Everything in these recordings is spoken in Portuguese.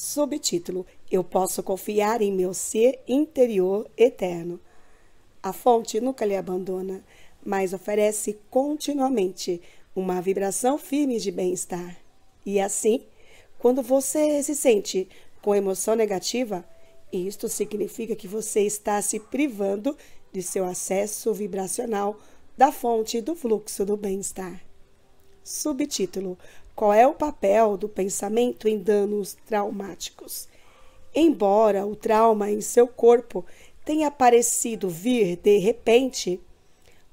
Subtítulo: Eu posso confiar em meu ser interior eterno. A fonte nunca lhe abandona, mas oferece continuamente uma vibração firme de bem-estar. E assim, quando você se sente com emoção negativa, isto significa que você está se privando de seu acesso vibracional da fonte do fluxo do bem-estar. Subtítulo: qual é o papel do pensamento em danos traumáticos. Embora o trauma em seu corpo tenha parecido vir de repente,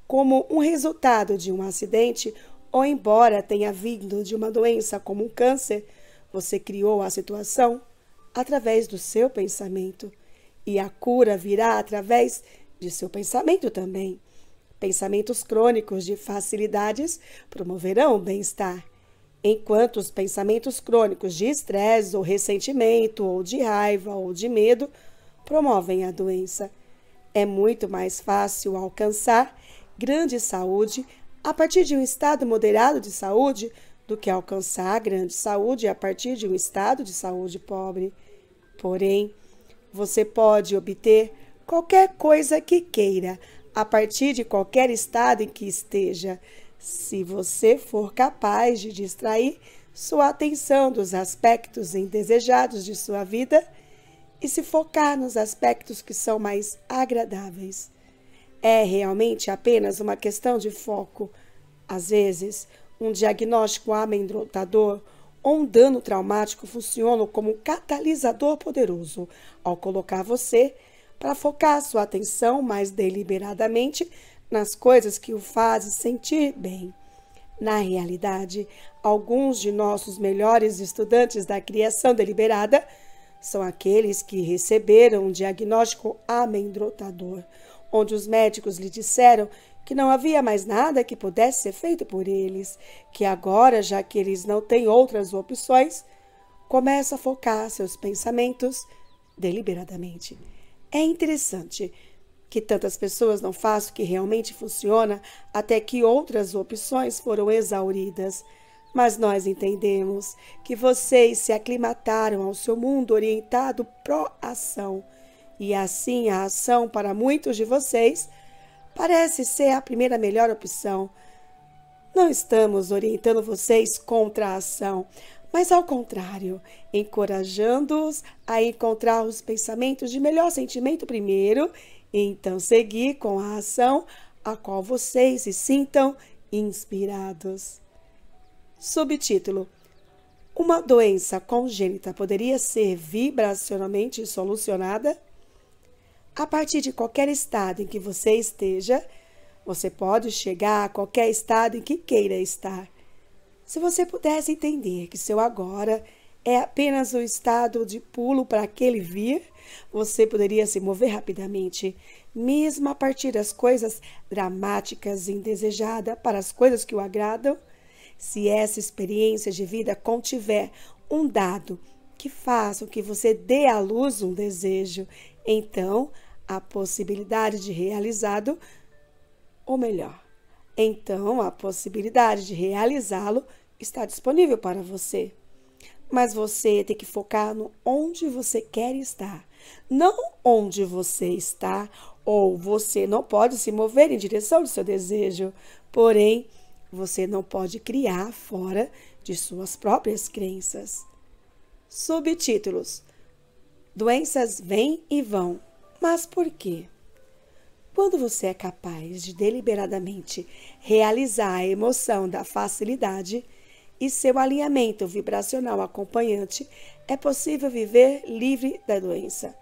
como um resultado de um acidente, ou embora tenha vindo de uma doença como um câncer, você criou a situação através do seu pensamento. E a cura virá através de seu pensamento também. Pensamentos crônicos de facilidades promoverão bem-estar enquanto os pensamentos crônicos de estresse ou ressentimento, ou de raiva, ou de medo promovem a doença. É muito mais fácil alcançar grande saúde a partir de um estado moderado de saúde do que alcançar grande saúde a partir de um estado de saúde pobre. Porém, você pode obter qualquer coisa que queira a partir de qualquer estado em que esteja se você for capaz de distrair sua atenção dos aspectos indesejados de sua vida e se focar nos aspectos que são mais agradáveis. É realmente apenas uma questão de foco. Às vezes, um diagnóstico amedrontador ou um dano traumático funcionam como um catalisador poderoso ao colocar você para focar sua atenção mais deliberadamente nas coisas que o fazem sentir bem. Na realidade, alguns de nossos melhores estudantes da criação deliberada são aqueles que receberam um diagnóstico amedrontador, onde os médicos lhe disseram que não havia mais nada que pudesse ser feito por eles, que agora, já que eles não têm outras opções, começa a focar seus pensamentos deliberadamente. É interessante que tantas pessoas não fazem o que realmente funciona até que outras opções foram exauridas. Mas nós entendemos que vocês se aclimataram ao seu mundo orientado pró-ação. E assim a ação para muitos de vocês parece ser a primeira melhor opção. Não estamos orientando vocês contra a ação, mas ao contrário, encorajando-os a encontrar os pensamentos de melhor sentimento primeiro então segui com a ação a qual vocês se sintam inspirados. Subtítulo: Uma doença congênita poderia ser vibracionalmente solucionada? A partir de qualquer estado em que você esteja, você pode chegar a qualquer estado em que queira estar. Se você pudesse entender que seu agora é apenas o estado de pulo para aquele vir, você poderia se mover rapidamente, mesmo a partir das coisas dramáticas e indesejadas para as coisas que o agradam. Se essa experiência de vida contiver um dado que faça que você dê à luz um desejo, então a possibilidade de realizado, ou melhor, então a possibilidade de realizá-lo está disponível para você. Mas você tem que focar no onde você quer estar, não onde você está ou você não pode se mover em direção do seu desejo, porém, você não pode criar fora de suas próprias crenças. Subtítulos: Doenças vêm e vão, mas por quê? Quando você é capaz de deliberadamente realizar a emoção da facilidade, e seu alinhamento vibracional acompanhante, é possível viver livre da doença.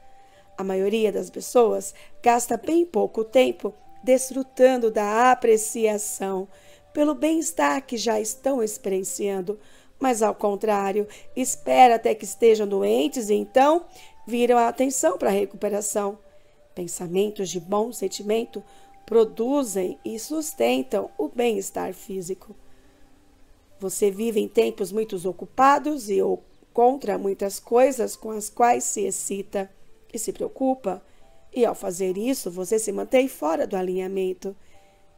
A maioria das pessoas gasta bem pouco tempo desfrutando da apreciação pelo bem-estar que já estão experienciando, mas ao contrário, espera até que estejam doentes e então viram a atenção para a recuperação. Pensamentos de bom sentimento produzem e sustentam o bem-estar físico. Você vive em tempos muito ocupados e ou contra muitas coisas com as quais se excita e se preocupa, e ao fazer isso, você se mantém fora do alinhamento.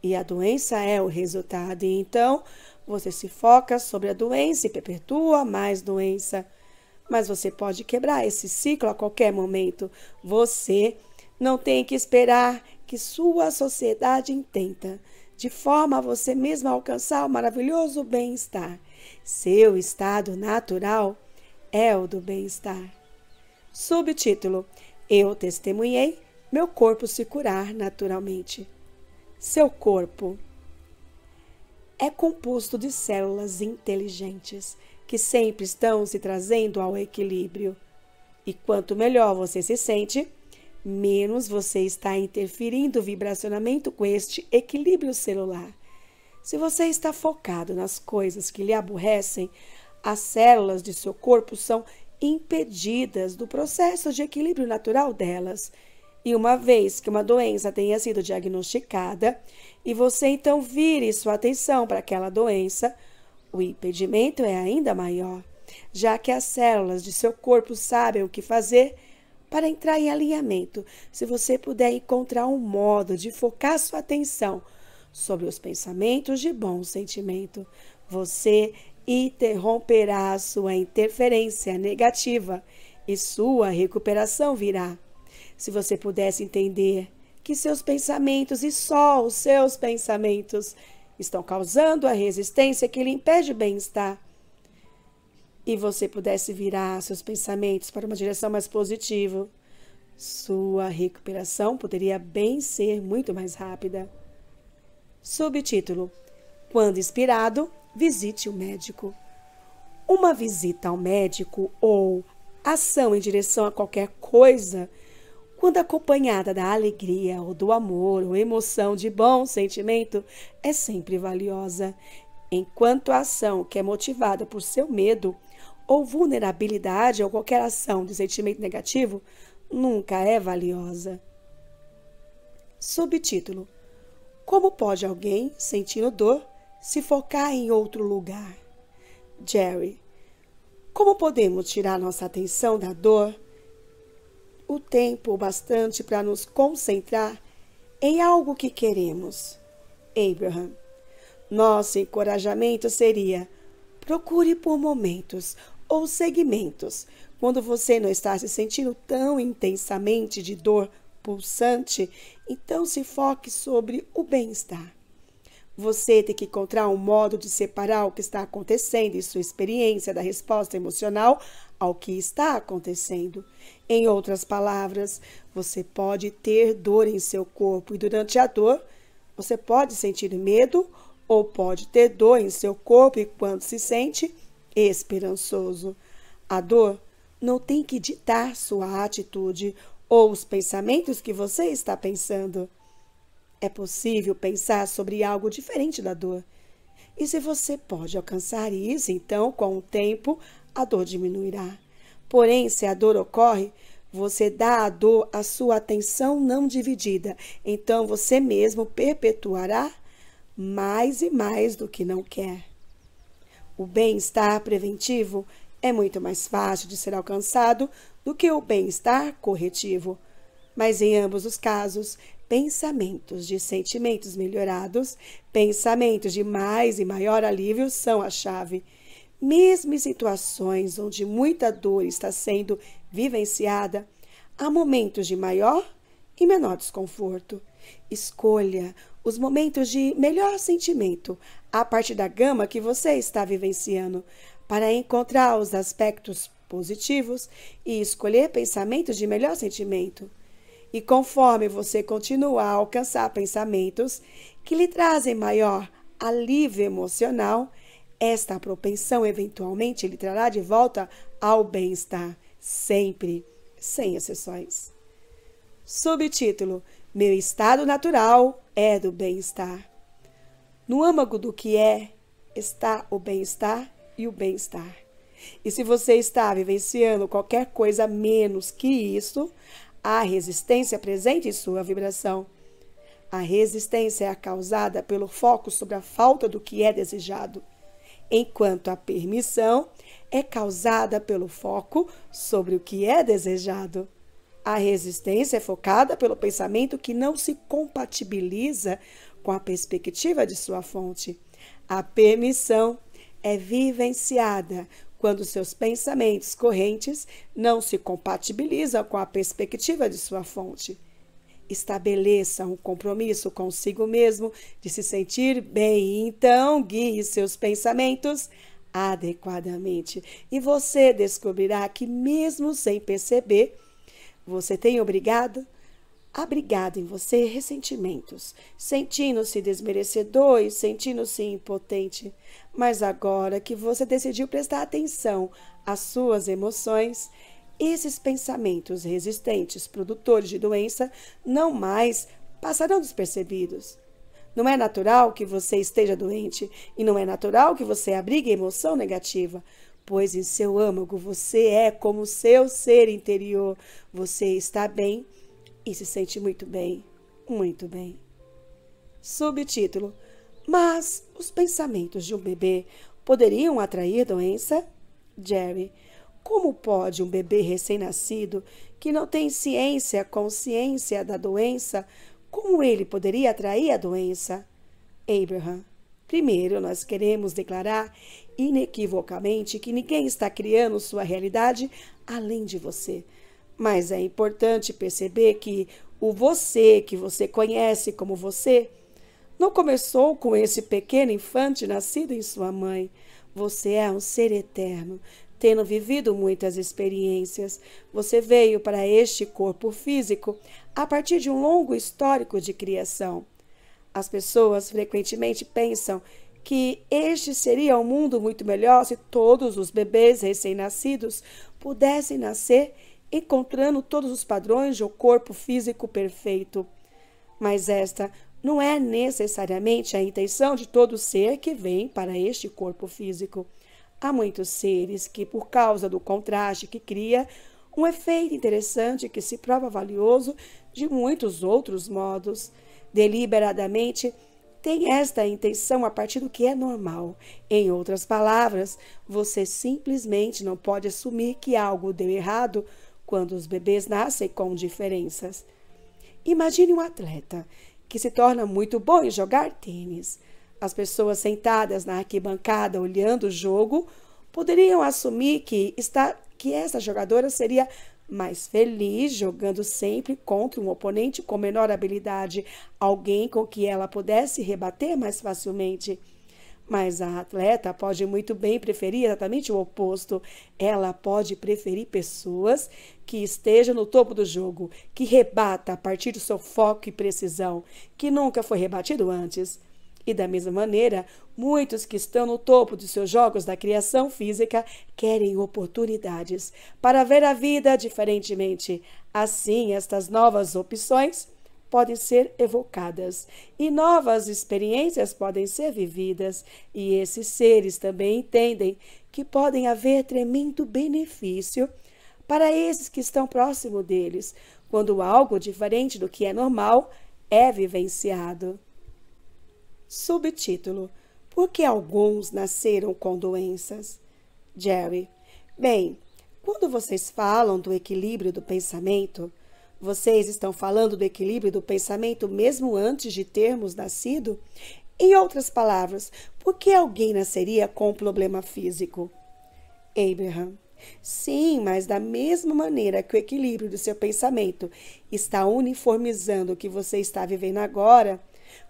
E a doença é o resultado, e então você se foca sobre a doença e perpetua mais doença. Mas você pode quebrar esse ciclo a qualquer momento. Você não tem que esperar que sua sociedade intenta de forma a você mesmo alcançar o maravilhoso bem-estar. Seu estado natural é o do bem-estar. Subtítulo: Eu testemunhei meu corpo se curar naturalmente. Seu corpo é composto de células inteligentes que sempre estão se trazendo ao equilíbrio. E quanto melhor você se sente, menos você está interferindo vibracionamento com este equilíbrio celular. Se você está focado nas coisas que lhe aborrecem, as células de seu corpo são impedidas do processo de equilíbrio natural delas. E uma vez que uma doença tenha sido diagnosticada e você então vire sua atenção para aquela doença, o impedimento é ainda maior, já que as células de seu corpo sabem o que fazer para entrar em alinhamento, se você puder encontrar um modo de focar sua atenção sobre os pensamentos de bom sentimento, você interromperá a sua interferência negativa e sua recuperação virá. Se você pudesse entender que seus pensamentos e só os seus pensamentos estão causando a resistência que lhe impede o bem-estar, e você pudesse virar seus pensamentos para uma direção mais positiva, sua recuperação poderia bem ser muito mais rápida. Subtítulo: Quando inspirado, visite o médico. Uma visita ao médico ou ação em direção a qualquer coisa, quando acompanhada da alegria ou do amor ou emoção de bom sentimento, é sempre valiosa, enquanto a ação que é motivada por seu medo ou vulnerabilidade ou qualquer ação de sentimento negativo nunca é valiosa. Subtítulo: Como pode alguém, sentindo dor, se focar em outro lugar? Jerry. Como podemos tirar nossa atenção da dor o tempo bastante para nos concentrar em algo que queremos? Abraham. Nosso encorajamento seria: procure por momentos ou segmentos. Quando você não está se sentindo tão intensamente de dor pulsante, então se foque sobre o bem-estar. Você tem que encontrar um modo de separar o que está acontecendo e sua experiência da resposta emocional ao que está acontecendo. Em outras palavras, você pode ter dor em seu corpo e durante a dor, você pode sentir medo ou pode ter dor em seu corpo e quando se sente, esperançoso. A dor não tem que ditar sua atitude ou os pensamentos que você está pensando. É possível pensar sobre algo diferente da dor. E se você pode alcançar isso, então, com o tempo, a dor diminuirá. Porém, se a dor ocorre, você dá à dor a sua atenção não dividida. Então, você mesmo perpetuará mais e mais do que não quer. O bem-estar preventivo é muito mais fácil de ser alcançado do que o bem-estar corretivo. Mas em ambos os casos, pensamentos de sentimentos melhorados, pensamentos de mais e maior alívio são a chave. Mesmo em situações onde muita dor está sendo vivenciada, há momentos de maior e menor desconforto. Escolha os momentos de melhor sentimento a partir da gama que você está vivenciando, para encontrar os aspectos positivos e escolher pensamentos de melhor sentimento. E conforme você continua a alcançar pensamentos que lhe trazem maior alívio emocional, esta propensão eventualmente lhe trará de volta ao bem-estar, sempre, sem exceções. Subtítulo: meu estado natural é do bem-estar. No âmago do que é, está o bem-estar e o bem-estar. E se você está vivenciando qualquer coisa menos que isso, há resistência presente em sua vibração. A resistência é causada pelo foco sobre a falta do que é desejado, enquanto a permissão é causada pelo foco sobre o que é desejado. A resistência é focada pelo pensamento que não se compatibiliza com a perspectiva de sua fonte. A permissão é vivenciada quando seus pensamentos correntes não se compatibilizam com a perspectiva de sua fonte. Estabeleça um compromisso consigo mesmo de se sentir bem, e então guie seus pensamentos adequadamente e você descobrirá que, mesmo sem perceber, você tem obrigado? Abrigado em você ressentimentos, sentindo-se desmerecedor e sentindo-se impotente. Mas agora que você decidiu prestar atenção às suas emoções, esses pensamentos resistentes, produtores de doença, não mais passarão despercebidos. Não é natural que você esteja doente e não é natural que você abrigue emoção negativa pois em seu âmago você é como seu ser interior. Você está bem e se sente muito bem, muito bem. Subtítulo: Mas os pensamentos de um bebê poderiam atrair doença? Jerry. Como pode um bebê recém-nascido que não tem ciência, consciência da doença, como ele poderia atrair a doença? Abraham. Primeiro, nós queremos declarar inequivocamente que ninguém está criando sua realidade além de você. Mas é importante perceber que o você que você conhece como você não começou com esse pequeno infante nascido em sua mãe. Você é um ser eterno, tendo vivido muitas experiências. Você veio para este corpo físico a partir de um longo histórico de criação. As pessoas frequentemente pensam que este seria um mundo muito melhor se todos os bebês recém-nascidos pudessem nascer encontrando todos os padrões de um corpo físico perfeito. Mas esta não é necessariamente a intenção de todo ser que vem para este corpo físico. Há muitos seres que, por causa do contraste que cria, um efeito interessante que se prova valioso de muitos outros modos, deliberadamente tem esta intenção a partir do que é normal. Em outras palavras, você simplesmente não pode assumir que algo deu errado quando os bebês nascem com diferenças. Imagine um atleta que se torna muito bom em jogar tênis. As pessoas sentadas na arquibancada olhando o jogo poderiam assumir que, está, que essa jogadora seria mais feliz, jogando sempre contra um oponente com menor habilidade, alguém com que ela pudesse rebater mais facilmente. Mas a atleta pode muito bem preferir exatamente o oposto. Ela pode preferir pessoas que estejam no topo do jogo, que rebata a partir do seu foco e precisão, que nunca foi rebatido antes. E da mesma maneira, muitos que estão no topo de seus jogos da criação física querem oportunidades para ver a vida diferentemente. Assim, estas novas opções podem ser evocadas e novas experiências podem ser vividas, e esses seres também entendem que podem haver tremendo benefício para esses que estão próximo deles, quando algo diferente do que é normal é vivenciado. Subtítulo: Por que alguns nasceram com doenças? Jerry: Bem, quando vocês falam do equilíbrio do pensamento, vocês estão falando do equilíbrio do pensamento mesmo antes de termos nascido? Em outras palavras, por que alguém nasceria com um problema físico? Abraham. Sim, mas da mesma maneira que o equilíbrio do seu pensamento está uniformizando o que você está vivendo agora,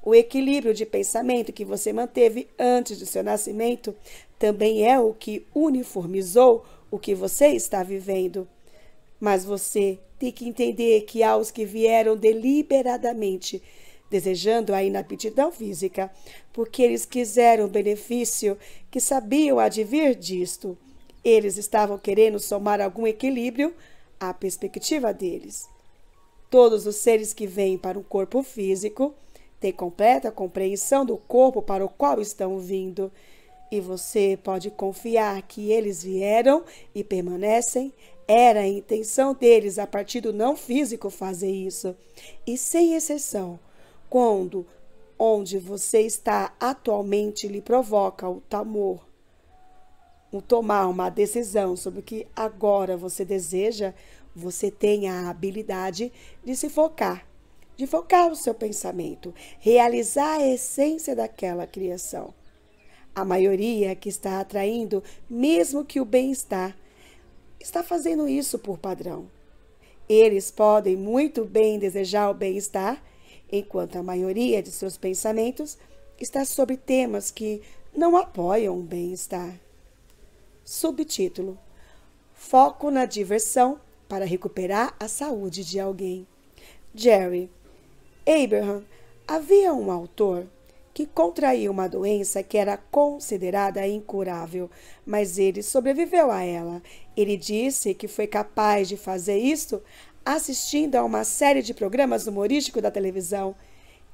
o equilíbrio de pensamento que você manteve antes de seu nascimento também é o que uniformizou o que você está vivendo. Mas você tem que entender que há os que vieram deliberadamente desejando a inaptidão física, porque eles quiseram o benefício que sabiam advir disto. Eles estavam querendo somar algum equilíbrio à perspectiva deles. Todos os seres que vêm para um corpo físico ter completa compreensão do corpo para o qual estão vindo. E você pode confiar que eles vieram e permanecem. Era a intenção deles, a partir do não físico, fazer isso. E sem exceção, quando onde você está atualmente lhe provoca o tamor o tomar uma decisão sobre o que agora você deseja, você tem a habilidade de se focar de focar o seu pensamento, realizar a essência daquela criação. A maioria que está atraindo, mesmo que o bem-estar, está fazendo isso por padrão. Eles podem muito bem desejar o bem-estar, enquanto a maioria de seus pensamentos está sobre temas que não apoiam o bem-estar. Subtítulo: Foco na diversão para recuperar a saúde de alguém. Jerry, Abraham havia um autor que contraiu uma doença que era considerada incurável, mas ele sobreviveu a ela. Ele disse que foi capaz de fazer isto assistindo a uma série de programas humorísticos da televisão.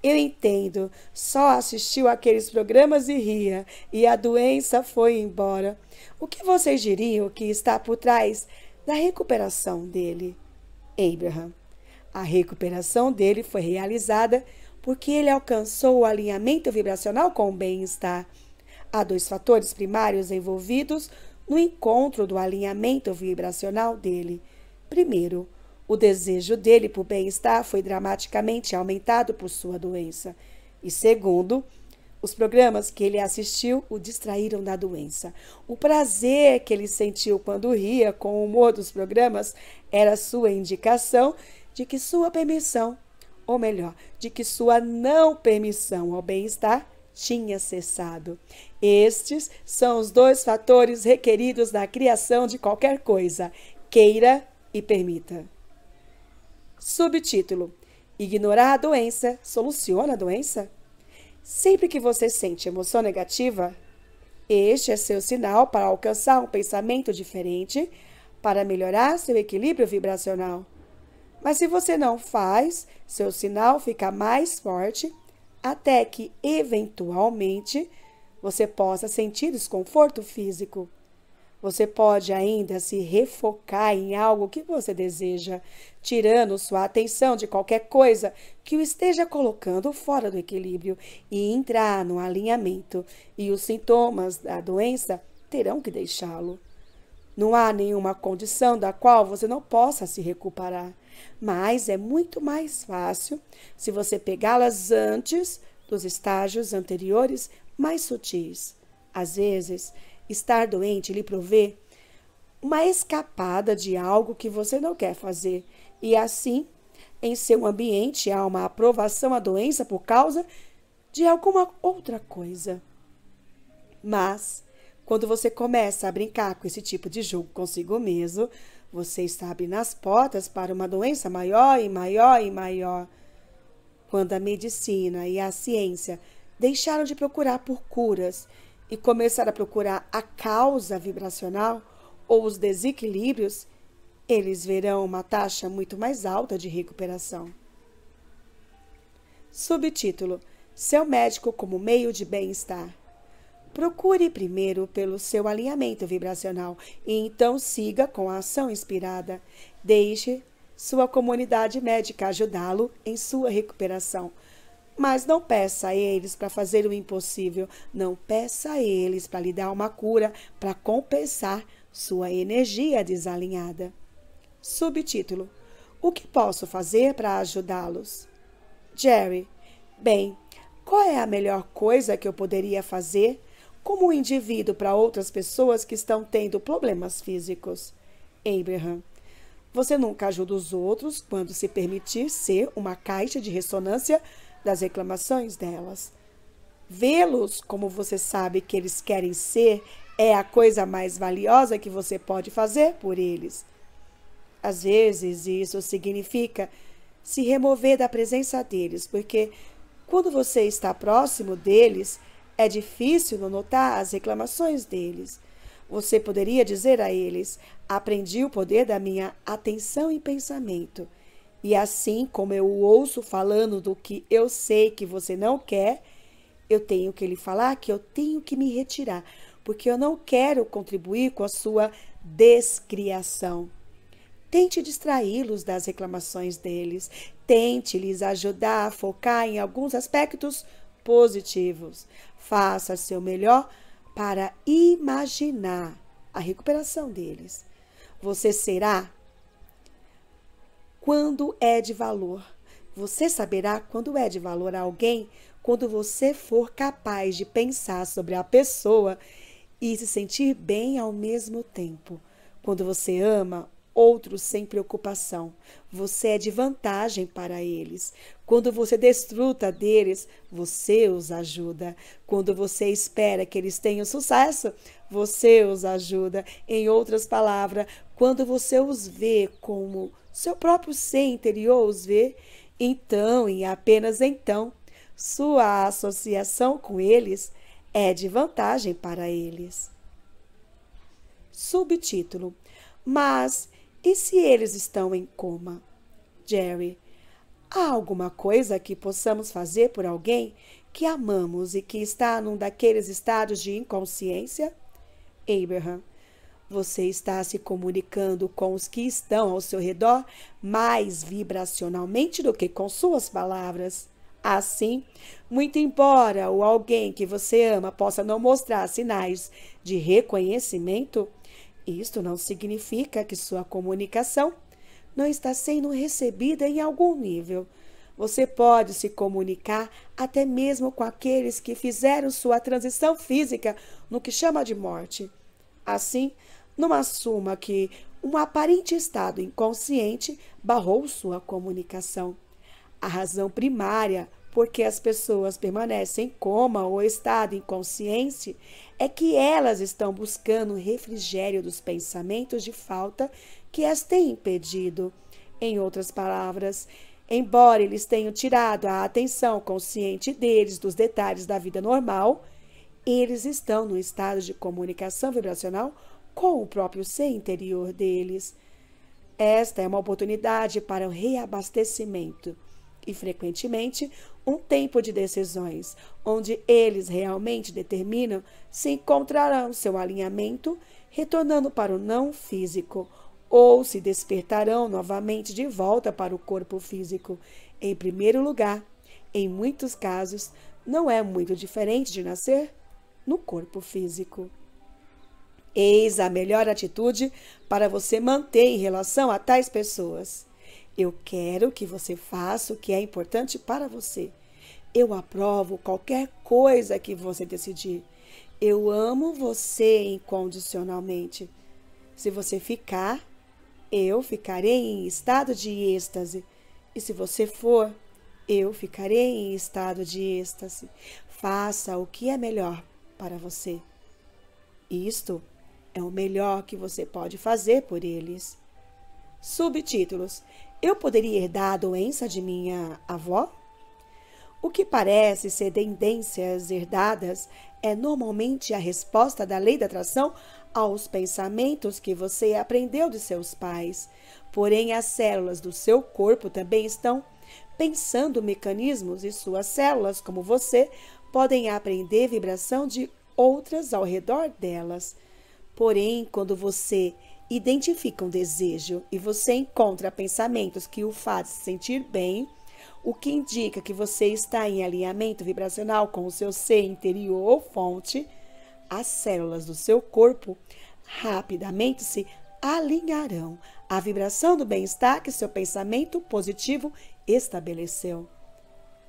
Eu entendo, só assistiu aqueles programas e ria, e a doença foi embora. O que vocês diriam que está por trás da recuperação dele? Abraham. A recuperação dele foi realizada porque ele alcançou o alinhamento vibracional com o bem-estar. Há dois fatores primários envolvidos no encontro do alinhamento vibracional dele. Primeiro, o desejo dele por bem-estar foi dramaticamente aumentado por sua doença. E segundo, os programas que ele assistiu o distraíram da doença. O prazer que ele sentiu quando ria com o humor dos programas era sua indicação de que sua permissão, ou melhor, de que sua não permissão ao bem-estar tinha cessado. Estes são os dois fatores requeridos na criação de qualquer coisa: queira e permita. Subtítulo: Ignorar a doença soluciona a doença? Sempre que você sente emoção negativa, este é seu sinal para alcançar um pensamento diferente, para melhorar seu equilíbrio vibracional. Mas se você não faz, seu sinal fica mais forte até que, eventualmente, você possa sentir desconforto físico. Você pode ainda se refocar em algo que você deseja, tirando sua atenção de qualquer coisa que o esteja colocando fora do equilíbrio e entrar no alinhamento, e os sintomas da doença terão que deixá-lo. Não há nenhuma condição da qual você não possa se recuperar mas é muito mais fácil se você pegá-las antes dos estágios anteriores mais sutis. Às vezes, estar doente lhe provê uma escapada de algo que você não quer fazer, e assim, em seu ambiente há uma aprovação à doença por causa de alguma outra coisa. Mas, quando você começa a brincar com esse tipo de jogo consigo mesmo, você está abrindo as portas para uma doença maior e maior e maior. Quando a medicina e a ciência deixaram de procurar por curas e começaram a procurar a causa vibracional ou os desequilíbrios, eles verão uma taxa muito mais alta de recuperação. Subtítulo: Seu médico como meio de bem-estar. Procure primeiro pelo seu alinhamento vibracional e então siga com a ação inspirada. Deixe sua comunidade médica ajudá-lo em sua recuperação. Mas não peça a eles para fazer o impossível, não peça a eles para lhe dar uma cura para compensar sua energia desalinhada. Subtítulo: O que posso fazer para ajudá-los? Jerry: Bem, qual é a melhor coisa que eu poderia fazer como um indivíduo para outras pessoas que estão tendo problemas físicos. Abraham, você nunca ajuda os outros quando se permitir ser uma caixa de ressonância das reclamações delas. Vê-los como você sabe que eles querem ser é a coisa mais valiosa que você pode fazer por eles. Às vezes, isso significa se remover da presença deles, porque quando você está próximo deles, é difícil não notar as reclamações deles. Você poderia dizer a eles: aprendi o poder da minha atenção e pensamento. E assim como eu o ouço falando do que eu sei que você não quer, eu tenho que lhe falar que eu tenho que me retirar, porque eu não quero contribuir com a sua descriação. Tente distraí-los das reclamações deles, tente lhes ajudar a focar em alguns aspectos positivos. Faça seu melhor para imaginar a recuperação deles. Você será quando é de valor. Você saberá quando é de valor a alguém quando você for capaz de pensar sobre a pessoa e se sentir bem ao mesmo tempo. Quando você ama outros sem preocupação. Você é de vantagem para eles. Quando você desfruta deles, você os ajuda. Quando você espera que eles tenham sucesso, você os ajuda. Em outras palavras, quando você os vê como seu próprio ser interior os vê, então e apenas então, sua associação com eles é de vantagem para eles. Subtítulo: Mas e se eles estão em coma? Jerry, há alguma coisa que possamos fazer por alguém que amamos e que está num daqueles estados de inconsciência? Abraham, você está se comunicando com os que estão ao seu redor mais vibracionalmente do que com suas palavras. Assim, muito embora o alguém que você ama possa não mostrar sinais de reconhecimento, isto não significa que sua comunicação não está sendo recebida em algum nível. Você pode se comunicar até mesmo com aqueles que fizeram sua transição física no que chama de morte. Assim, não assuma que um aparente estado inconsciente barrou sua comunicação. A razão primária porque as pessoas permanecem em coma ou estado inconsciente, é que elas estão buscando o refrigério dos pensamentos de falta que as têm impedido. Em outras palavras, embora eles tenham tirado a atenção consciente deles dos detalhes da vida normal, eles estão no estado de comunicação vibracional com o próprio ser interior deles. Esta é uma oportunidade para o reabastecimento e frequentemente um tempo de decisões, onde eles realmente determinam se encontrarão seu alinhamento, retornando para o não físico, ou se despertarão novamente de volta para o corpo físico. Em primeiro lugar, em muitos casos, não é muito diferente de nascer no corpo físico. Eis a melhor atitude para você manter em relação a tais pessoas. Eu quero que você faça o que é importante para você. Eu aprovo qualquer coisa que você decidir. Eu amo você incondicionalmente. Se você ficar, eu ficarei em estado de êxtase. E se você for, eu ficarei em estado de êxtase. Faça o que é melhor para você. Isto é o melhor que você pode fazer por eles. Subtítulos: eu poderia herdar a doença de minha avó? O que parece ser tendências herdadas é normalmente a resposta da lei da atração aos pensamentos que você aprendeu de seus pais. Porém, as células do seu corpo também estão pensando mecanismos e suas células, como você, podem aprender vibração de outras ao redor delas. Porém, quando você identifica um desejo e você encontra pensamentos que o fazem sentir bem, o que indica que você está em alinhamento vibracional com o seu ser interior ou fonte, as células do seu corpo rapidamente se alinharão à vibração do bem-estar que seu pensamento positivo estabeleceu.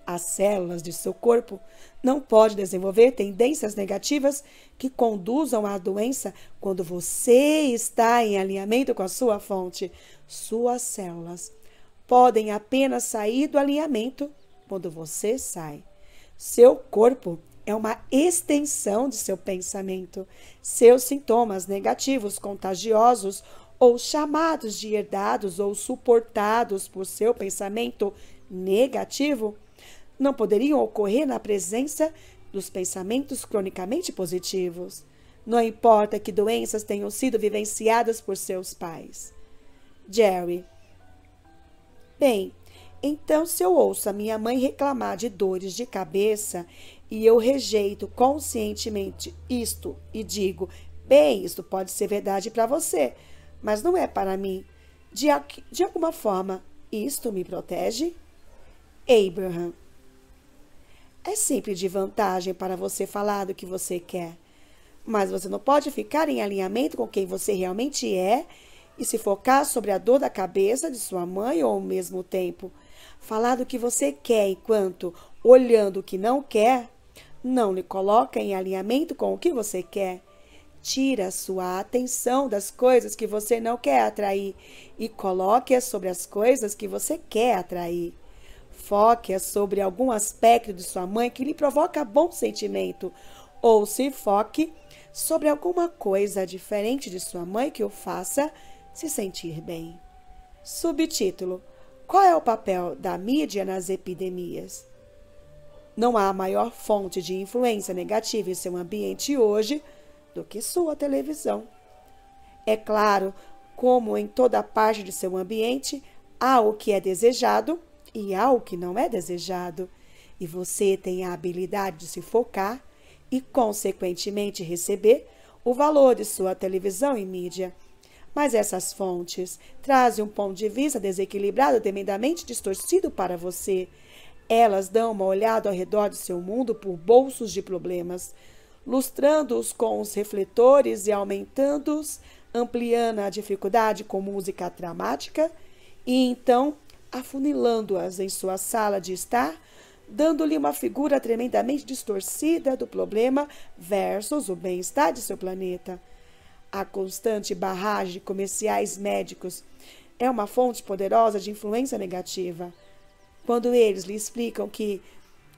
As células de seu corpo não podem desenvolver tendências negativas que conduzam à doença quando você está em alinhamento com a sua fonte. Suas células podem apenas sair do alinhamento quando você sai. Seu corpo é uma extensão de seu pensamento. Seus sintomas negativos, contagiosos ou chamados de herdados ou suportados por seu pensamento negativo não poderiam ocorrer na presença dos pensamentos cronicamente positivos. Não importa que doenças tenham sido vivenciadas por seus pais. Jerry. Bem, então se eu ouço a minha mãe reclamar de dores de cabeça e eu rejeito conscientemente isto e digo: bem, isto pode ser verdade para você, mas não é para mim. De, de alguma forma, isto me protege? Abraham. É sempre de vantagem para você falar do que você quer, mas você não pode ficar em alinhamento com quem você realmente é e se focar sobre a dor da cabeça de sua mãe ou ao mesmo tempo falar do que você quer enquanto olhando o que não quer não lhe coloca em alinhamento com o que você quer. Tira sua atenção das coisas que você não quer atrair e coloque-a sobre as coisas que você quer atrair fofóquia é sobre algum aspecto de sua mãe que lhe provoca bom sentimento, ou se foque sobre alguma coisa diferente de sua mãe que o faça se sentir bem. Subtítulo: Qual é o papel da mídia nas epidemias? Não há maior fonte de influência negativa em seu ambiente hoje do que sua televisão. É claro, como em toda parte de seu ambiente, há o que é desejado e ao que não é desejado, e você tem a habilidade de se focar e, consequentemente, receber o valor de sua televisão e mídia. Mas essas fontes trazem um ponto de vista desequilibrado, tremendamente distorcido para você. Elas dão uma olhada ao redor do seu mundo por bolsos de problemas, lustrando-os com os refletores e aumentando-os, ampliando a dificuldade com música dramática, e então afunilando-as em sua sala de estar, dando-lhe uma figura tremendamente distorcida do problema versus o bem-estar de seu planeta. A constante barragem de comerciais médicos é uma fonte poderosa de influência negativa. Quando eles lhe explicam que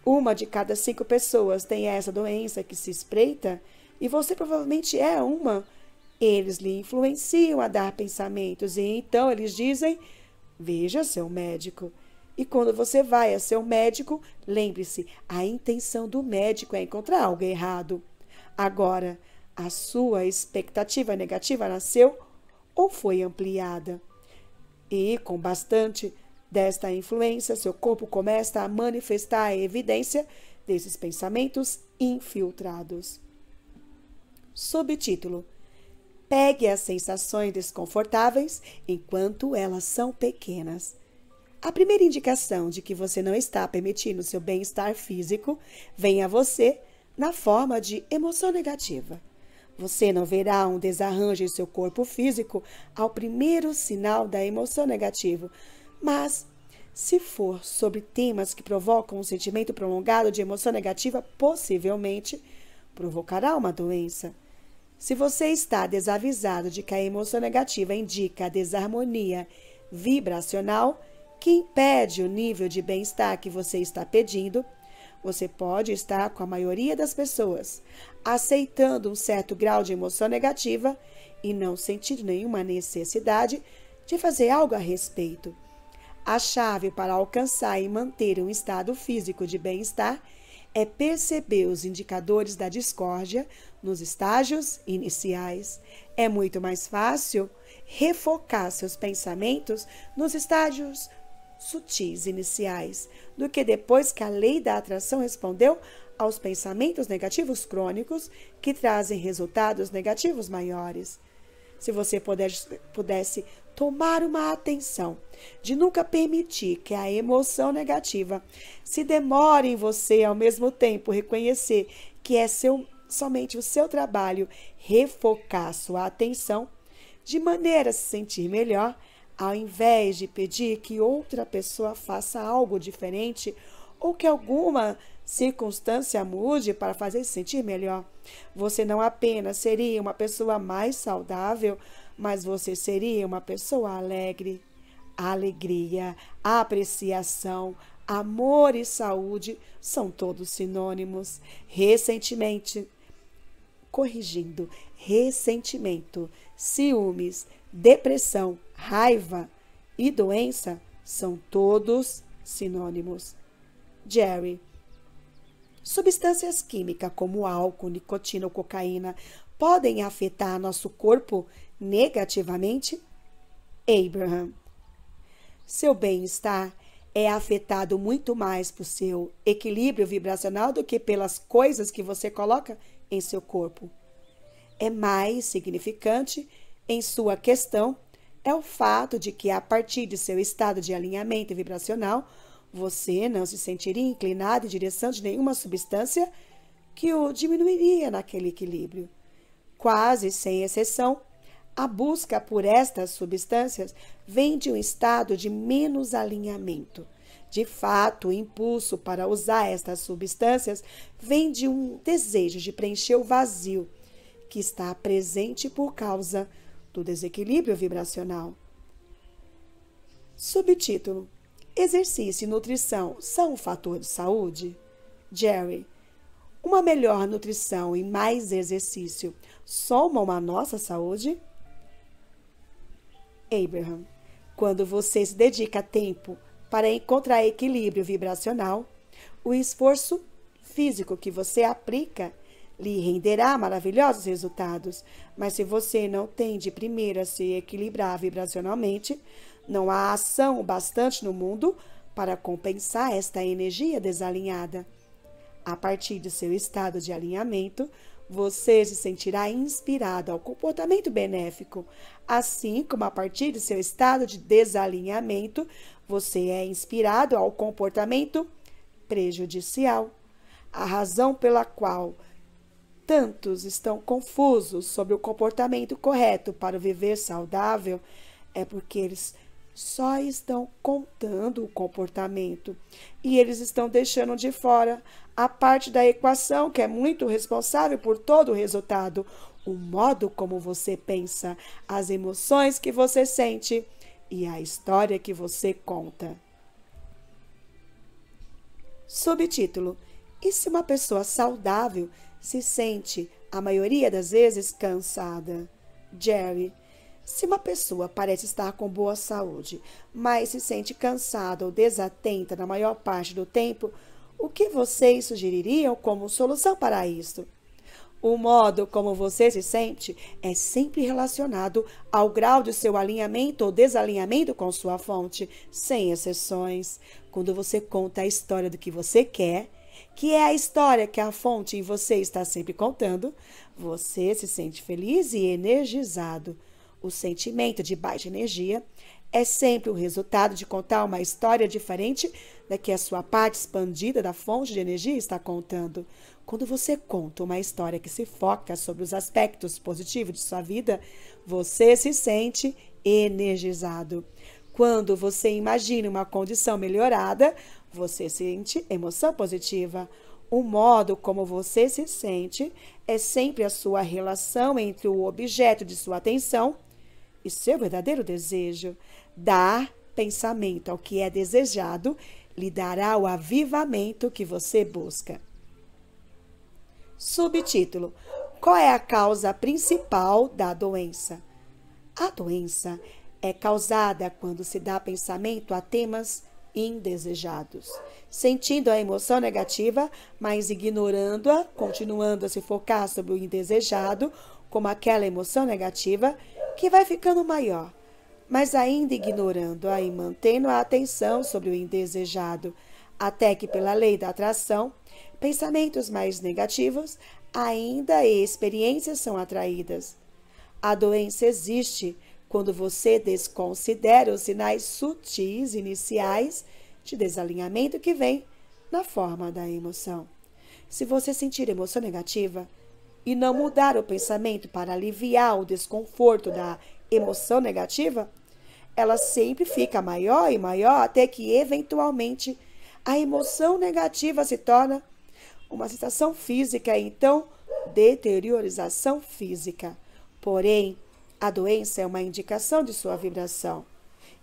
uma de cada cinco pessoas tem essa doença que se espreita, e você provavelmente é uma, eles lhe influenciam a dar pensamentos e então eles dizem Veja seu médico. E quando você vai a seu médico, lembre-se, a intenção do médico é encontrar algo errado. Agora, a sua expectativa negativa nasceu ou foi ampliada. E, com bastante desta influência, seu corpo começa a manifestar a evidência desses pensamentos infiltrados. Subtítulo: Pegue as sensações desconfortáveis enquanto elas são pequenas. A primeira indicação de que você não está permitindo seu bem-estar físico vem a você na forma de emoção negativa. Você não verá um desarranjo em seu corpo físico ao primeiro sinal da emoção negativa, mas se for sobre temas que provocam um sentimento prolongado de emoção negativa, possivelmente provocará uma doença. Se você está desavisado de que a emoção negativa indica a desarmonia vibracional que impede o nível de bem-estar que você está pedindo, você pode estar com a maioria das pessoas aceitando um certo grau de emoção negativa e não sentir nenhuma necessidade de fazer algo a respeito. A chave para alcançar e manter um estado físico de bem-estar é perceber os indicadores da discórdia nos estágios iniciais. É muito mais fácil refocar seus pensamentos nos estágios sutis iniciais do que depois que a lei da atração respondeu aos pensamentos negativos crônicos que trazem resultados negativos maiores. Se você pudesse tomar uma atenção de nunca permitir que a emoção negativa se demore em você ao mesmo tempo reconhecer que é seu somente o seu trabalho, refocar sua atenção de maneira a se sentir melhor, ao invés de pedir que outra pessoa faça algo diferente ou que alguma circunstância mude para fazer se sentir melhor. Você não apenas seria uma pessoa mais saudável, mas você seria uma pessoa alegre. Alegria, apreciação, amor e saúde são todos sinônimos. Recentemente, corrigindo ressentimento, ciúmes, depressão, raiva e doença são todos sinônimos. Jerry. Substâncias químicas como álcool, nicotina ou cocaína podem afetar nosso corpo negativamente? Abraham. Seu bem-estar é afetado muito mais por seu equilíbrio vibracional do que pelas coisas que você coloca em seu corpo. É mais significante em sua questão é o fato de que, a partir de seu estado de alinhamento vibracional, você não se sentiria inclinado em direção de nenhuma substância que o diminuiria naquele equilíbrio. Quase sem exceção, a busca por estas substâncias vem de um estado de menos alinhamento. De fato, o impulso para usar estas substâncias vem de um desejo de preencher o vazio que está presente por causa do desequilíbrio vibracional. Subtítulo: Exercício e nutrição são um fator de saúde? Jerry. Uma melhor nutrição e mais exercício somam a nossa saúde? Abraham. Quando você se dedica tempo para encontrar equilíbrio vibracional, o esforço físico que você aplica lhe renderá maravilhosos resultados, mas se você não tem de primeira se equilibrar vibracionalmente, não há ação bastante no mundo para compensar esta energia desalinhada. A partir de seu estado de alinhamento, você se sentirá inspirado ao comportamento benéfico, assim como a partir de seu estado de desalinhamento, você é inspirado ao comportamento prejudicial. A razão pela qual tantos estão confusos sobre o comportamento correto para viver saudável é porque eles só estão contando o comportamento e eles estão deixando de fora a parte da equação que é muito responsável por todo o resultado, o modo como você pensa, as emoções que você sente, e a história que você conta. Subtítulo: E se uma pessoa saudável se sente, a maioria das vezes, cansada? Jerry. Se uma pessoa parece estar com boa saúde, mas se sente cansada ou desatenta na maior parte do tempo, o que vocês sugeririam como solução para isso? O modo como você se sente é sempre relacionado ao grau de seu alinhamento ou desalinhamento com sua fonte, sem exceções. Quando você conta a história do que você quer, que é a história que a fonte em você está sempre contando, você se sente feliz e energizado. O sentimento de baixa energia é sempre o resultado de contar uma história diferente da que a sua parte expandida da fonte de energia está contando. Quando você conta uma história que se foca sobre os aspectos positivos de sua vida, você se sente energizado. Quando você imagina uma condição melhorada, você sente emoção positiva. O modo como você se sente é sempre a sua relação entre o objeto de sua atenção e seu verdadeiro desejo. Dar pensamento ao que é desejado lhe dará o avivamento que você busca. Subtítulo: Qual é a causa principal da doença? A doença é causada quando se dá pensamento a temas indesejados, sentindo a emoção negativa, mas ignorando-a, continuando a se focar sobre o indesejado, como aquela emoção negativa que vai ficando maior, mas ainda ignorando-a e mantendo a atenção sobre o indesejado, até que pela lei da atração pensamentos mais negativos, ainda experiências são atraídas. A doença existe quando você desconsidera os sinais sutis iniciais de desalinhamento que vem na forma da emoção. Se você sentir emoção negativa e não mudar o pensamento para aliviar o desconforto da emoção negativa, ela sempre fica maior e maior até que, eventualmente, a emoção negativa se torna uma sensação física, então deteriorização física. Porém, a doença é uma indicação de sua vibração.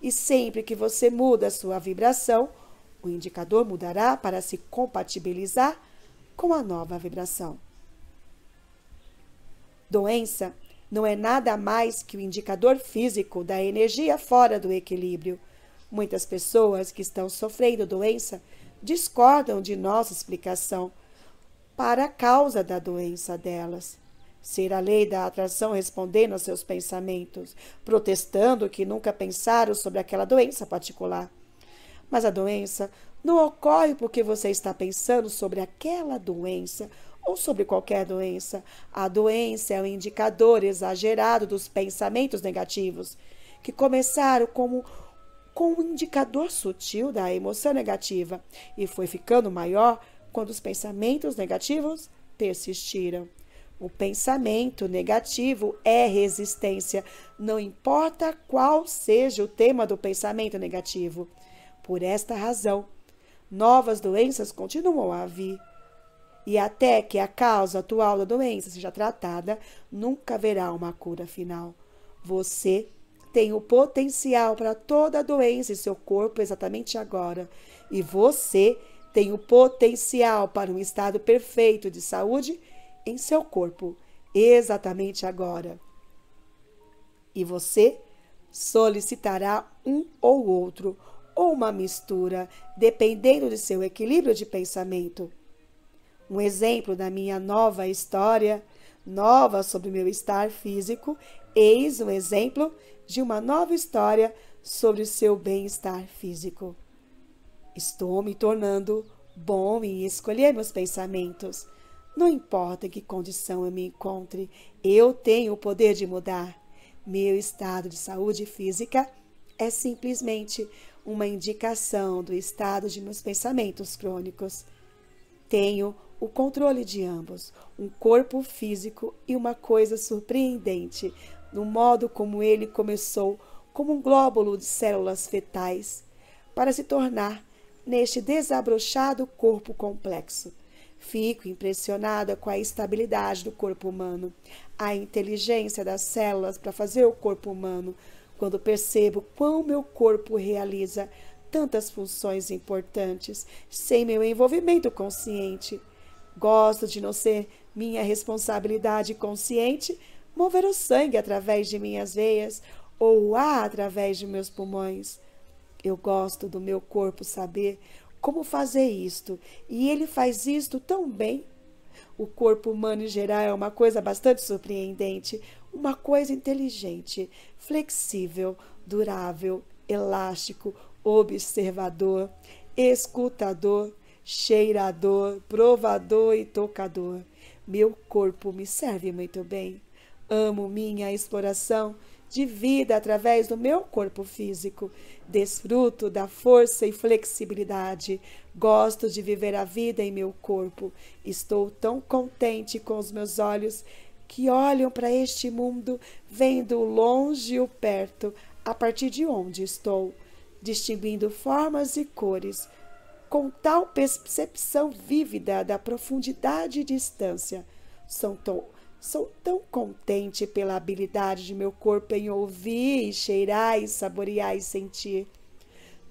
E sempre que você muda sua vibração, o indicador mudará para se compatibilizar com a nova vibração. Doença não é nada mais que o indicador físico da energia fora do equilíbrio. Muitas pessoas que estão sofrendo doença discordam de nossa explicação, para a causa da doença delas. Ser a lei da atração respondendo aos seus pensamentos, protestando que nunca pensaram sobre aquela doença particular. Mas a doença não ocorre porque você está pensando sobre aquela doença ou sobre qualquer doença. A doença é um indicador exagerado dos pensamentos negativos, que começaram como com um indicador sutil da emoção negativa e foi ficando maior quando os pensamentos negativos persistiram. O pensamento negativo é resistência, não importa qual seja o tema do pensamento negativo. Por esta razão, novas doenças continuam a vir. E até que a causa atual da doença seja tratada, nunca haverá uma cura final. Você tem o potencial para toda a doença em seu corpo exatamente agora. E você tem o potencial para um estado perfeito de saúde em seu corpo, exatamente agora. E você solicitará um ou outro, ou uma mistura, dependendo de seu equilíbrio de pensamento. Um exemplo da minha nova história, nova sobre meu estar físico, eis um exemplo de uma nova história sobre seu bem-estar físico. Estou me tornando bom em escolher meus pensamentos. Não importa em que condição eu me encontre, eu tenho o poder de mudar. Meu estado de saúde física é simplesmente uma indicação do estado de meus pensamentos crônicos. Tenho o controle de ambos, um corpo físico e uma coisa surpreendente, no modo como ele começou como um glóbulo de células fetais, para se tornar neste desabrochado corpo complexo. Fico impressionada com a estabilidade do corpo humano, a inteligência das células para fazer o corpo humano, quando percebo quão meu corpo realiza tantas funções importantes sem meu envolvimento consciente. Gosto de não ser minha responsabilidade consciente mover o sangue através de minhas veias ou o ar através de meus pulmões. Eu gosto do meu corpo saber como fazer isto, e ele faz isto tão bem. O corpo humano em geral é uma coisa bastante surpreendente, uma coisa inteligente, flexível, durável, elástico, observador, escutador, cheirador, provador e tocador. Meu corpo me serve muito bem. Amo minha exploração de vida através do meu corpo físico. Desfruto da força e flexibilidade. Gosto de viver a vida em meu corpo. Estou tão contente com os meus olhos que olham para este mundo, vendo o longe e o perto, a partir de onde estou, distinguindo formas e cores, com tal percepção vívida da profundidade e distância. São, Sou tão contente pela habilidade de meu corpo em ouvir, cheirar e saborear e sentir.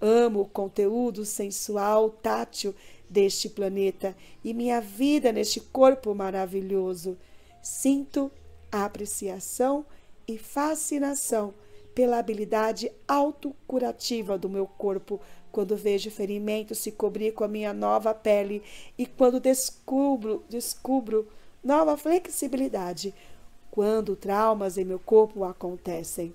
Amo o conteúdo sensual, tátil deste planeta e minha vida neste corpo maravilhoso. Sinto apreciação e fascinação pela habilidade autocurativa do meu corpo quando vejo ferimento se cobrir com a minha nova pele e quando descubro, descubro nova flexibilidade quando traumas em meu corpo acontecem.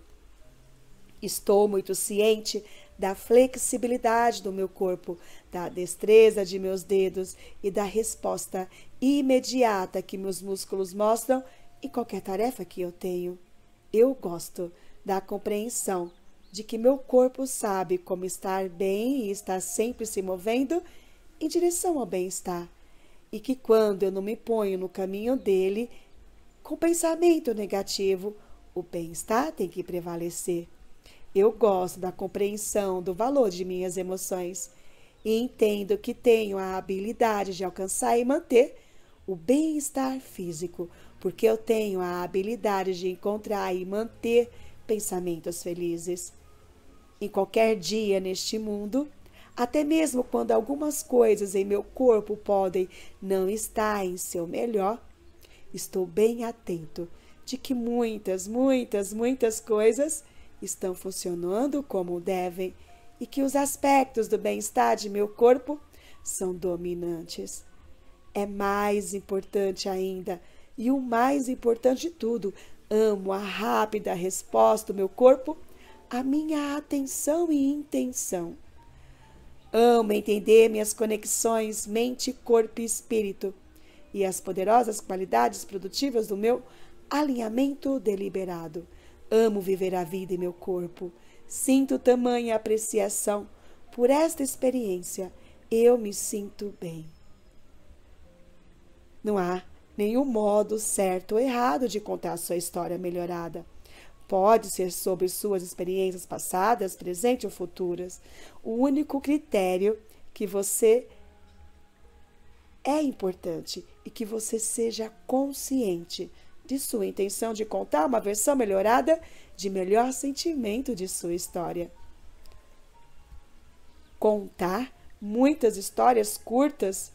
Estou muito ciente da flexibilidade do meu corpo, da destreza de meus dedos e da resposta imediata que meus músculos mostram em qualquer tarefa que eu tenho. Eu gosto da compreensão de que meu corpo sabe como estar bem e está sempre se movendo em direção ao bem-estar e que quando eu não me ponho no caminho dele, com pensamento negativo, o bem-estar tem que prevalecer. Eu gosto da compreensão do valor de minhas emoções e entendo que tenho a habilidade de alcançar e manter o bem-estar físico, porque eu tenho a habilidade de encontrar e manter pensamentos felizes. Em qualquer dia neste mundo, até mesmo quando algumas coisas em meu corpo podem não estar em seu melhor, estou bem atento de que muitas, muitas, muitas coisas estão funcionando como devem e que os aspectos do bem-estar de meu corpo são dominantes. É mais importante ainda, e o mais importante de tudo, amo a rápida resposta do meu corpo à minha atenção e intenção. Amo entender minhas conexões mente, corpo e espírito e as poderosas qualidades produtivas do meu alinhamento deliberado. Amo viver a vida em meu corpo. Sinto tamanha apreciação por esta experiência. Eu me sinto bem. Não há nenhum modo certo ou errado de contar sua história melhorada. Pode ser sobre suas experiências passadas, presentes ou futuras. O único critério que você é importante e que você seja consciente de sua intenção de contar uma versão melhorada de melhor sentimento de sua história. Contar muitas histórias curtas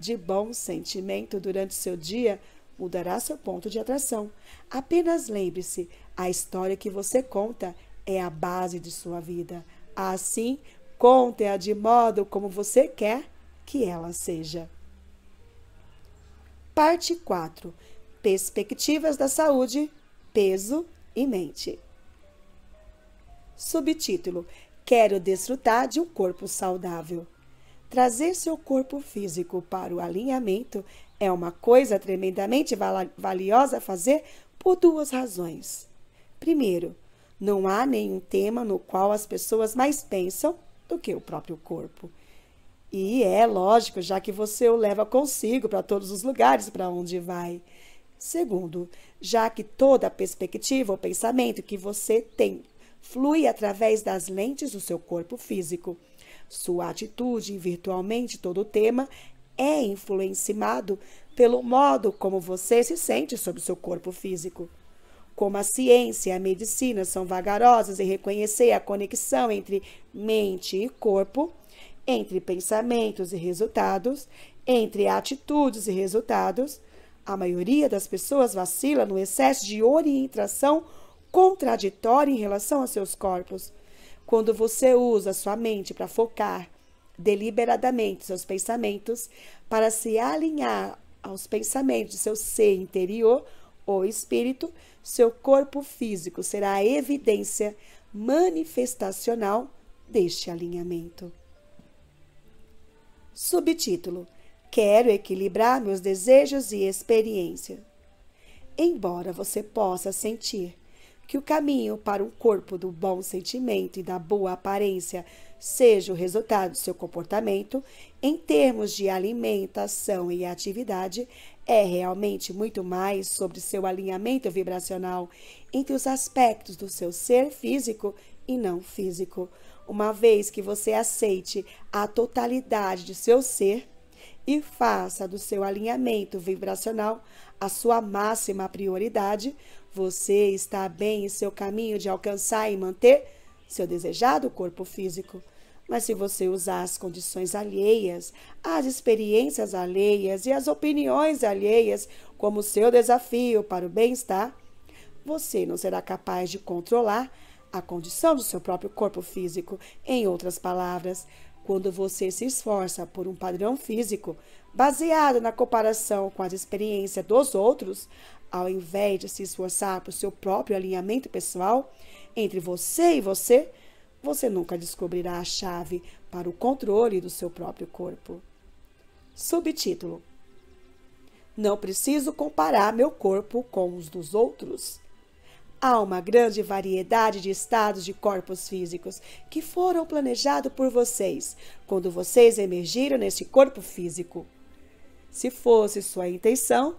de bom sentimento durante seu dia mudará seu ponto de atração. Apenas lembre-se: a história que você conta é a base de sua vida. Assim, conte-a de modo como você quer que ela seja. Parte 4: Perspectivas da saúde, peso e mente. Subtítulo: Quero desfrutar de um corpo saudável. Trazer seu corpo físico para o alinhamento é uma coisa tremendamente valiosa fazer por duas razões. Primeiro, não há nenhum tema no qual as pessoas mais pensam do que o próprio corpo. E é lógico, já que você o leva consigo para todos os lugares para onde vai. Segundo, já que toda a perspectiva ou pensamento que você tem flui através das lentes do seu corpo físico. Sua atitude virtualmente todo o tema é influenciado pelo modo como você se sente sobre seu corpo físico. Como a ciência e a medicina são vagarosas em reconhecer a conexão entre mente e corpo, entre pensamentos e resultados, entre atitudes e resultados, a maioria das pessoas vacila no excesso de orientação contraditória em relação a seus corpos. Quando você usa sua mente para focar deliberadamente seus pensamentos para se alinhar aos pensamentos do seu ser interior ou espírito, seu corpo físico será a evidência manifestacional deste alinhamento. Subtítulo: Quero equilibrar meus desejos e experiência. Embora você possa sentir que o caminho para um corpo do bom sentimento e da boa aparência seja o resultado do seu comportamento, em termos de alimentação e atividade, é realmente muito mais sobre seu alinhamento vibracional entre os aspectos do seu ser físico e não físico. Uma vez que você aceite a totalidade de seu ser e faça do seu alinhamento vibracional a sua máxima prioridade, você está bem em seu caminho de alcançar e manter seu desejado corpo físico. Mas se você usar as condições alheias, as experiências alheias e as opiniões alheias como seu desafio para o bem-estar, você não será capaz de controlar a condição do seu próprio corpo físico. Em outras palavras, quando você se esforça por um padrão físico baseado na comparação com as experiências dos outros, ao invés de se esforçar por seu próprio alinhamento pessoal, entre você e você, você nunca descobrirá a chave para o controle do seu próprio corpo. Subtítulo: Não preciso comparar meu corpo com os dos outros. Há uma grande variedade de estados de corpos físicos que foram planejados por vocês quando vocês emergiram nesse corpo físico. Se fosse sua intenção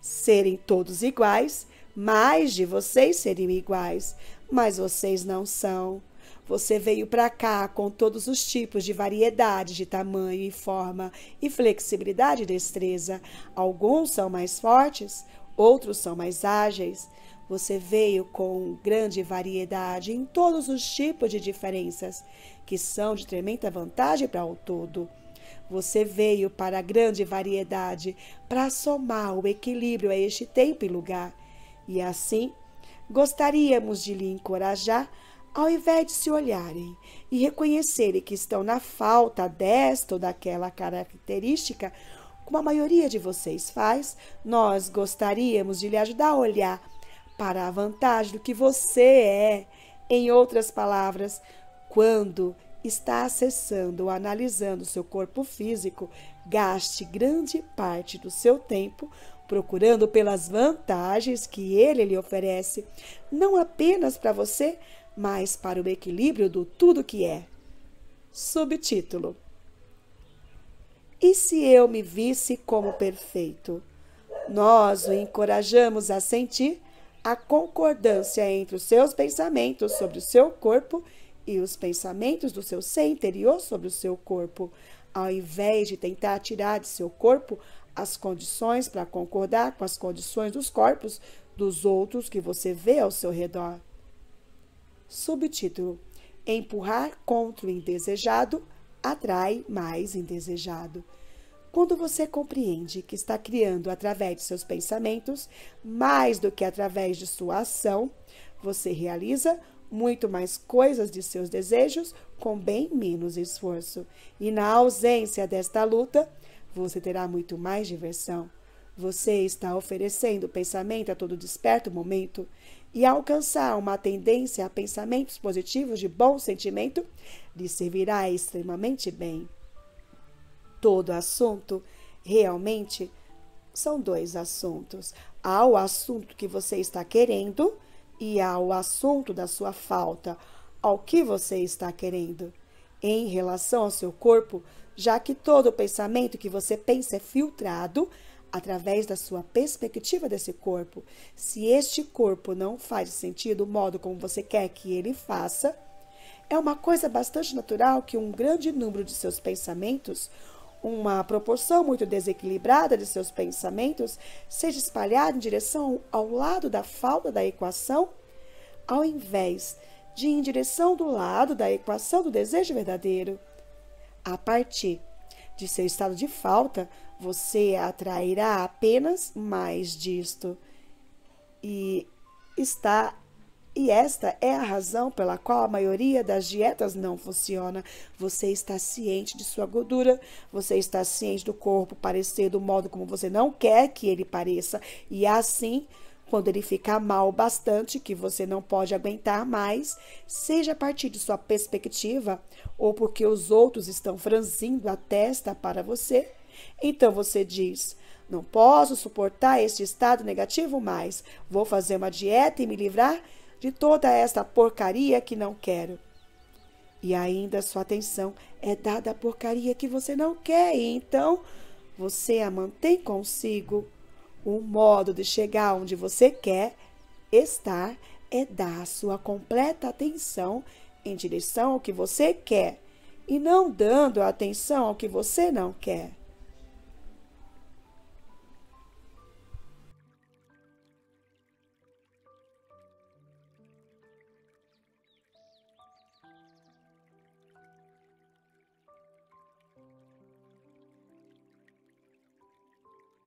serem todos iguais, mais de vocês seriam iguais, mas vocês não são. Você veio para cá com todos os tipos de variedade de tamanho e forma e flexibilidade e destreza. Alguns são mais fortes, outros são mais ágeis. Você veio com grande variedade em todos os tipos de diferenças, que são de tremenda vantagem para o todo. Você veio para a grande variedade, para somar o equilíbrio a este tempo e lugar. E assim Gostaríamos de lhe encorajar, ao invés de se olharem e reconhecerem que estão na falta desta ou daquela característica, como a maioria de vocês faz, nós gostaríamos de lhe ajudar a olhar para a vantagem do que você é. Em outras palavras, quando está acessando ou analisando seu corpo físico, gaste grande parte do seu tempo procurando pelas vantagens que ele lhe oferece, não apenas para você, mas para o equilíbrio do tudo que é. Subtítulo: E se eu me visse como perfeito? Nós o encorajamos a sentir a concordância entre os seus pensamentos sobre o seu corpo e os pensamentos do seu ser interior sobre o seu corpo, ao invés de tentar tirar de seu corpo as condições para concordar com as condições dos corpos dos outros que você vê ao seu redor. Subtítulo: Empurrar contra o indesejado atrai mais indesejado. Quando você compreende que está criando através de seus pensamentos, mais do que através de sua ação, você realiza muito mais coisas de seus desejos com bem menos esforço. E na ausência desta luta, você terá muito mais diversão. Você está oferecendo pensamento a todo desperto momento e alcançar uma tendência a pensamentos positivos de bom sentimento lhe servirá extremamente bem. Todo assunto realmente são dois assuntos: há o assunto que você está querendo e há o assunto da sua falta, ao que você está querendo. Em relação ao seu corpo, já que todo pensamento que você pensa é filtrado através da sua perspectiva desse corpo. Se este corpo não faz sentido o modo como você quer que ele faça, é uma coisa bastante natural que um grande número de seus pensamentos, uma proporção muito desequilibrada de seus pensamentos, seja espalhada em direção ao lado da falta da equação, ao invés de em direção do lado da equação do desejo verdadeiro a partir de seu estado de falta, você atrairá apenas mais disto. E está e esta é a razão pela qual a maioria das dietas não funciona. Você está ciente de sua gordura, você está ciente do corpo parecer do modo como você não quer que ele pareça, e assim quando ele ficar mal bastante, que você não pode aguentar mais, seja a partir de sua perspectiva ou porque os outros estão franzindo a testa para você, então você diz: Não posso suportar este estado negativo mais. Vou fazer uma dieta e me livrar de toda esta porcaria que não quero. E ainda sua atenção é dada à porcaria que você não quer, e então você a mantém consigo. O modo de chegar onde você quer estar é dar sua completa atenção em direção ao que você quer e não dando atenção ao que você não quer.